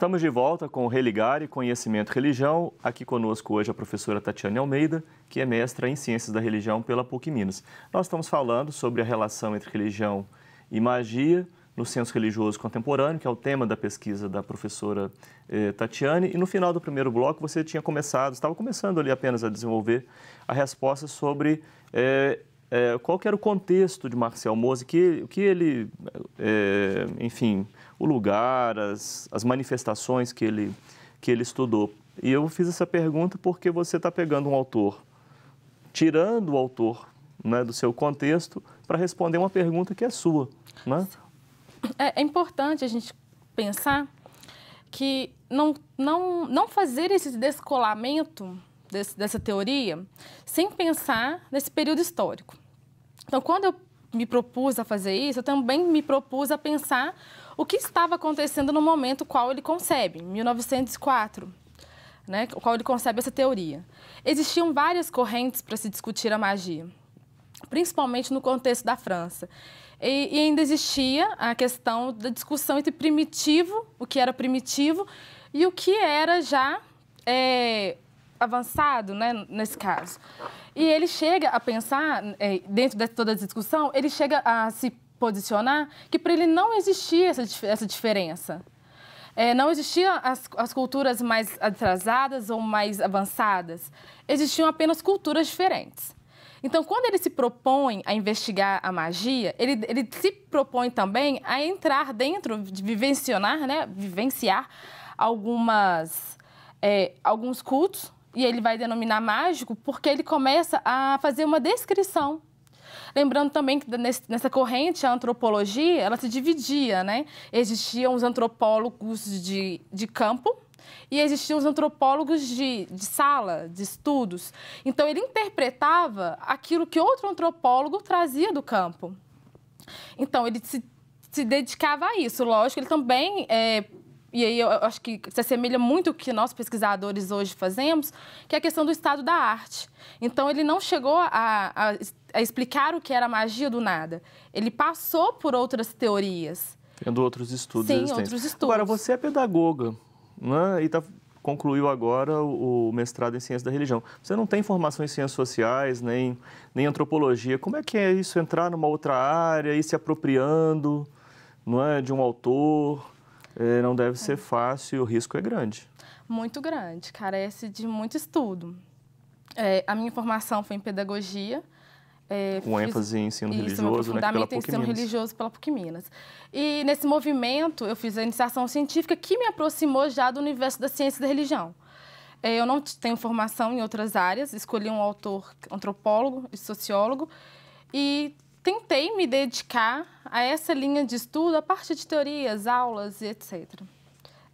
Estamos de volta com Religar e Conhecimento Religião. Aqui conosco hoje a professora Tatiane Almeida, que é mestra em Ciências da Religião pela PUC Minas. Nós estamos falando sobre a relação entre religião e magia no senso religioso contemporâneo, que é o tema da pesquisa da professora eh, Tatiane. E no final do primeiro bloco você tinha começado, estava começando ali apenas a desenvolver a resposta sobre eh, eh, qual era o contexto de Marcel Mose, que, que ele, eh, enfim, o lugar, as, as manifestações que ele, que ele estudou. E eu fiz essa pergunta porque você está pegando um autor, tirando o autor né, do seu contexto, para responder uma pergunta que é sua. Né? É, é importante a gente pensar que não, não, não fazer esse descolamento desse, dessa teoria sem pensar nesse período histórico. Então, quando eu me propus a fazer isso, eu também me propus a pensar o que estava acontecendo no momento qual ele concebe, 1904, né, qual ele concebe essa teoria. Existiam várias correntes para se discutir a magia, principalmente no contexto da França. E, e ainda existia a questão da discussão entre primitivo, o que era primitivo, e o que era já é, avançado, né, nesse caso. E ele chega a pensar, é, dentro de toda a discussão, ele chega a se posicionar que para ele não existia essa, essa diferença. É, não existiam as, as culturas mais atrasadas ou mais avançadas, existiam apenas culturas diferentes. Então, quando ele se propõe a investigar a magia, ele, ele se propõe também a entrar dentro, de vivenciar, né, vivenciar algumas, é, alguns cultos, e ele vai denominar mágico, porque ele começa a fazer uma descrição Lembrando também que nessa corrente, a antropologia, ela se dividia, né? Existiam os antropólogos de, de campo, e existiam os antropólogos de, de, sala, de estudos. Então, ele interpretava aquilo que outro antropólogo trazia do campo. Então, ele se, se dedicava a isso. Lógico, ele também. É, e aí, eu acho que se assemelha muito o que nós pesquisadores hoje fazemos, que é a questão do estado da arte. Então, ele não chegou a, a a explicar o que era magia do nada. Ele passou por outras teorias. Tendo outros estudos Sim, outros estudos. Agora, você é pedagoga, né? E tá, concluiu agora o, o mestrado em Ciência da Religião. Você não tem formação em Ciências Sociais, nem, nem Antropologia. Como é que é isso, entrar numa outra área e se apropriando não é, de um autor? É, não deve ser é. fácil e o risco é grande. Muito grande, carece de muito estudo. É, a minha formação foi em pedagogia, é, com ênfase em ensino isso, religioso, né, pela PUC em ensino religioso pela PUC Minas. E nesse movimento eu fiz a iniciação científica que me aproximou já do universo da ciência e da religião. É, eu não tenho formação em outras áreas, escolhi um autor antropólogo e sociólogo e tentei me dedicar a essa linha de estudo a partir de teorias, aulas e etc.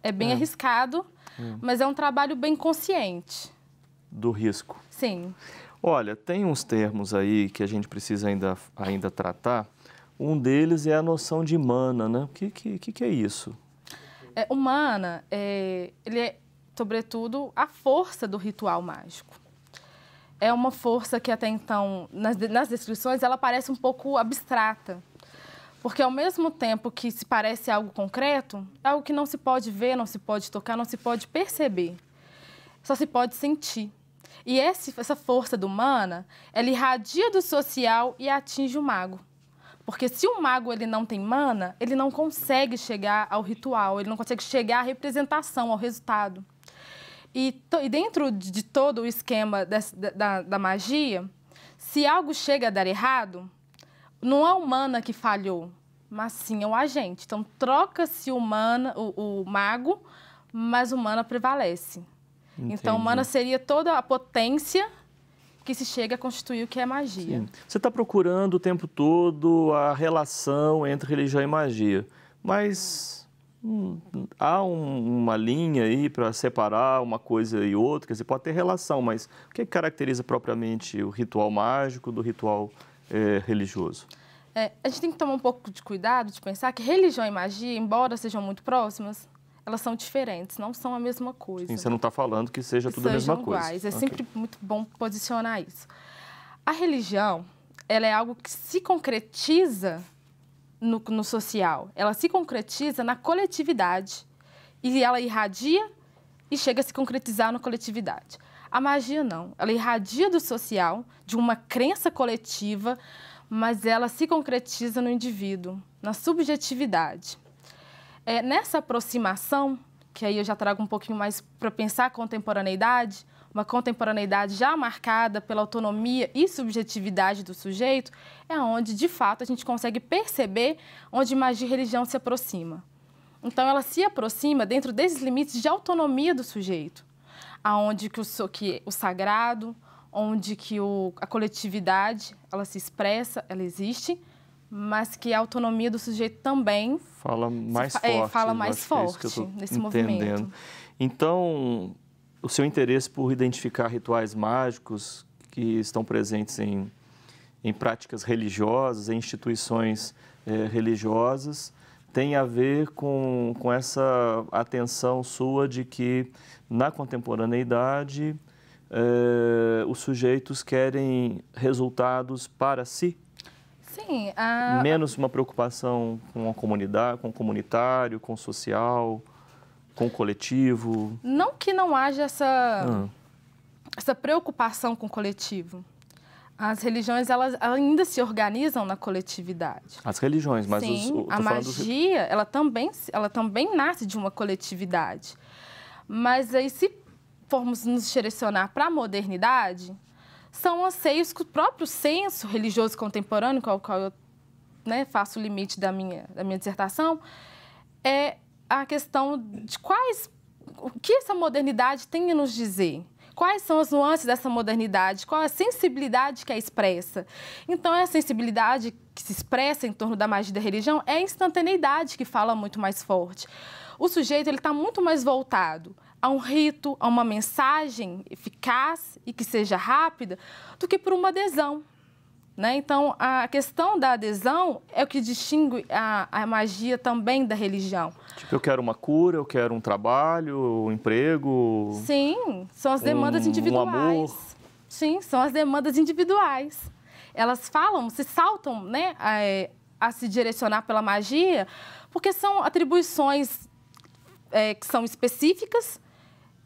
É bem é. arriscado, é. mas é um trabalho bem consciente. Do risco. Sim. Olha, tem uns termos aí que a gente precisa ainda, ainda tratar. Um deles é a noção de mana, né? O que, que, que é isso? É, o mana, é, ele é, sobretudo, a força do ritual mágico. É uma força que até então, nas, nas descrições, ela parece um pouco abstrata. Porque ao mesmo tempo que se parece algo concreto, é algo que não se pode ver, não se pode tocar, não se pode perceber. Só se pode sentir. E esse, essa força do mana, ela irradia do social e atinge o mago. Porque se o mago ele não tem mana, ele não consegue chegar ao ritual, ele não consegue chegar à representação, ao resultado. E, e dentro de todo o esquema dessa, da, da magia, se algo chega a dar errado, não é o mana que falhou, mas sim é o agente. Então troca-se o, o, o mago, mas o mana prevalece. Então, Entendi. Então, mana seria toda a potência que se chega a constituir o que é magia. Sim. Você está procurando o tempo todo a relação entre religião e magia, mas hum, há um, uma linha aí para separar uma coisa e outra, quer dizer, pode ter relação, mas o que caracteriza propriamente o ritual mágico do ritual é, religioso? É, a gente tem que tomar um pouco de cuidado de pensar que religião e magia, embora sejam muito próximas, elas são diferentes, não são a mesma coisa. Sim, você não está falando que seja que tudo a mesma iguais. coisa. É okay. sempre muito bom posicionar isso. A religião, ela é algo que se concretiza no, no social, ela se concretiza na coletividade e ela irradia e chega a se concretizar na coletividade. A magia não, ela irradia do social, de uma crença coletiva, mas ela se concretiza no indivíduo, na subjetividade. É, nessa aproximação, que aí eu já trago um pouquinho mais para pensar a contemporaneidade, uma contemporaneidade já marcada pela autonomia e subjetividade do sujeito, é onde, de fato, a gente consegue perceber onde magia e religião se aproxima. Então, ela se aproxima dentro desses limites de autonomia do sujeito, aonde que o, que o sagrado, onde que o, a coletividade, ela se expressa, ela existe, mas que a autonomia do sujeito também fala mais fa forte, é, fala mais é forte nesse entendendo. movimento. Então, o seu interesse por identificar rituais mágicos que estão presentes em, em práticas religiosas, em instituições é, religiosas, tem a ver com, com essa atenção sua de que na contemporaneidade é, os sujeitos querem resultados para si Sim. A... Menos uma preocupação com a comunidade, com o comunitário, com o social, com o coletivo. Não que não haja essa, ah. essa preocupação com o coletivo. As religiões, elas ainda se organizam na coletividade. As religiões, mas Sim, os, a magia, ela, também, ela também nasce de uma coletividade. Mas aí, se formos nos direcionar para a modernidade, são anseios que o próprio senso religioso contemporâneo, ao qual eu né, faço o limite da minha, da minha dissertação, é a questão de quais o que essa modernidade tem a nos dizer. Quais são as nuances dessa modernidade? Qual a sensibilidade que é expressa? Então, é a sensibilidade que se expressa em torno da magia da religião é a instantaneidade que fala muito mais forte. O sujeito ele está muito mais voltado a um rito, a uma mensagem eficaz e que seja rápida, do que por uma adesão. Né? Então, a questão da adesão é o que distingue a, a magia também da religião. Tipo, eu quero uma cura, eu quero um trabalho, um emprego. Sim, são as demandas um, individuais. Um amor. Sim, são as demandas individuais. Elas falam, se saltam né, a, a se direcionar pela magia, porque são atribuições é, que são específicas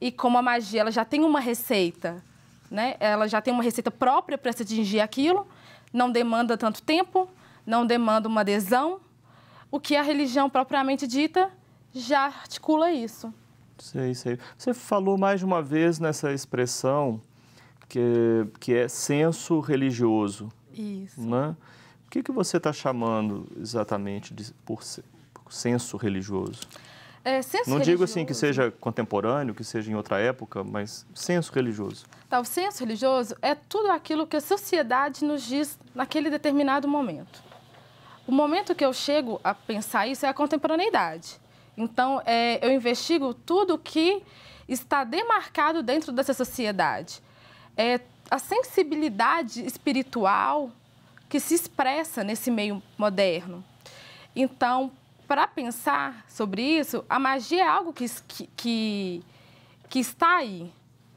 e como a magia ela já tem uma receita, né? Ela já tem uma receita própria para se atingir aquilo, não demanda tanto tempo, não demanda uma adesão. O que a religião propriamente dita já articula isso. Sei, sei. Você falou mais uma vez nessa expressão que, que é senso religioso. Isso. Né? O que, que você está chamando exatamente de, por, por senso religioso? É, senso Não religioso. digo assim que seja contemporâneo, que seja em outra época, mas senso religioso. Tá, o senso religioso é tudo aquilo que a sociedade nos diz naquele determinado momento. O momento que eu chego a pensar isso é a contemporaneidade. Então, é, eu investigo tudo que está demarcado dentro dessa sociedade. É, a sensibilidade espiritual que se expressa nesse meio moderno. Então, para pensar sobre isso, a magia é algo que, que, que está aí.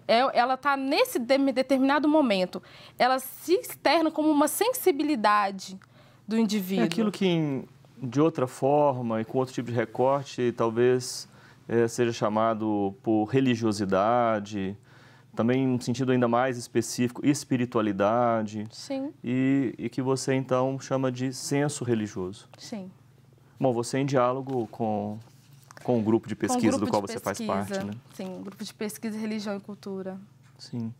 É, ela está nesse determinado momento. Ela se externa como uma sensibilidade do é indivíduo. É aquilo que, de outra forma e com outro tipo de recorte, talvez é, seja chamado por religiosidade, também um sentido ainda mais específico, espiritualidade. Sim. E, e que você, então, chama de senso religioso. Sim. Bom, você é em diálogo com, com o grupo de pesquisa grupo do qual você pesquisa, faz parte, né? Sim, grupo de pesquisa Religião e Cultura. Sim.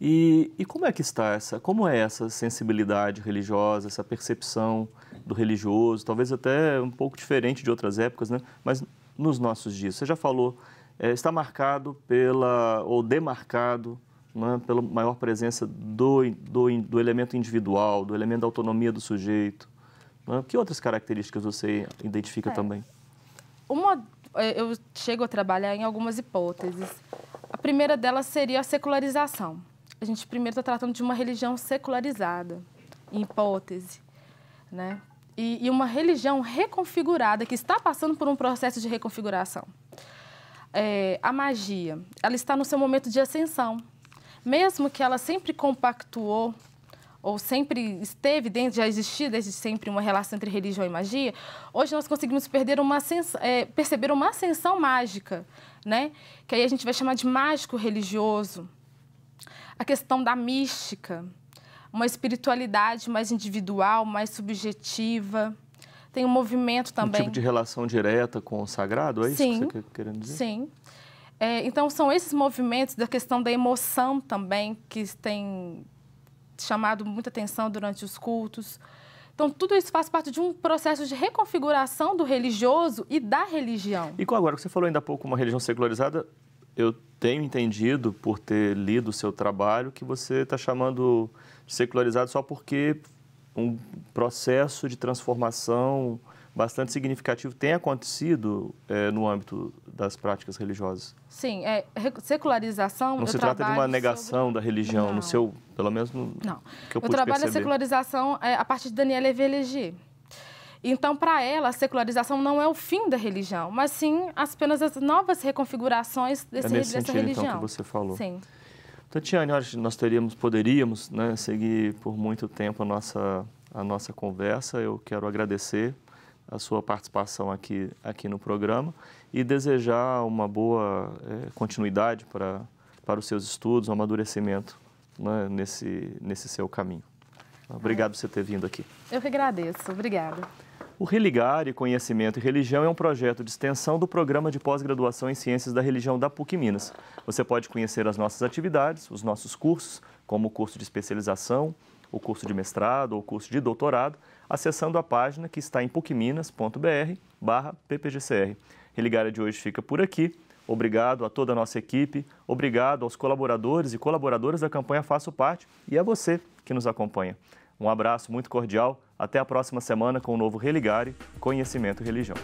E, e, como é que está essa, como é essa sensibilidade religiosa, essa percepção do religioso, talvez até um pouco diferente de outras épocas, né? Mas nos nossos dias, você já falou, é, está marcado pela, ou demarcado né, pela maior presença do, do, do elemento individual, do elemento da autonomia do sujeito, né? Que outras características você identifica é. também? Uma, é, eu chego a trabalhar em algumas hipóteses. A primeira delas seria a secularização. A gente primeiro está tratando de uma religião secularizada, em hipótese, né? E, e uma religião reconfigurada que está passando por um processo de reconfiguração. É, a magia, ela está no seu momento de ascensão, mesmo que ela sempre compactuou ou sempre esteve dentro, já existia desde sempre uma relação entre religião e magia, hoje nós conseguimos perder uma é, perceber uma ascensão mágica, né? que aí a gente vai chamar de mágico religioso. A questão da mística, uma espiritualidade mais individual, mais subjetiva. Tem um movimento também. Um tipo de relação direta com o sagrado, é isso que você está querendo dizer? Sim. É, então, são esses movimentos da questão da emoção também, que tem chamado muita atenção durante os cultos. Então, tudo isso faz parte de um processo de reconfiguração do religioso e da religião. E com agora, que você falou ainda há pouco, uma religião secularizada, eu tenho entendido, por ter lido o seu trabalho, que você está chamando secularizado só porque um processo de transformação bastante significativo tem acontecido é, no âmbito das práticas religiosas. Sim, é, secularização. Não se trata de uma negação sobre... da religião, Não. no seu, pelo menos no Não. que eu, eu pude trabalho perceber. a secularização é, a partir de Daniela Evelegi. Então, para ela, a secularização não é o fim da religião, mas sim apenas as novas reconfigurações é desse, é nesse dessa sentido, religião. Então, que você falou. Sim. Tatiane, então, nós teríamos, poderíamos né, seguir por muito tempo a nossa, a nossa conversa. Eu quero agradecer a sua participação aqui, aqui no programa e desejar uma boa é, continuidade para, para os seus estudos, um amadurecimento né, nesse, nesse seu caminho. Obrigado por você ter vindo aqui. Eu que agradeço. Obrigada. O Religar e Conhecimento e Religião é um projeto de extensão do programa de pós-graduação em Ciências da Religião da PUC Minas. Você pode conhecer as nossas atividades, os nossos cursos, como o curso de especialização, o curso de mestrado ou o curso de doutorado, acessando a página que está em pucminas.br barra ppgcr. Religária de hoje fica por aqui. Obrigado a toda a nossa equipe, obrigado aos colaboradores e colaboradoras da campanha Faço Parte e a você que nos acompanha. Um abraço muito cordial, até a próxima semana com o novo Religare Conhecimento e Religião.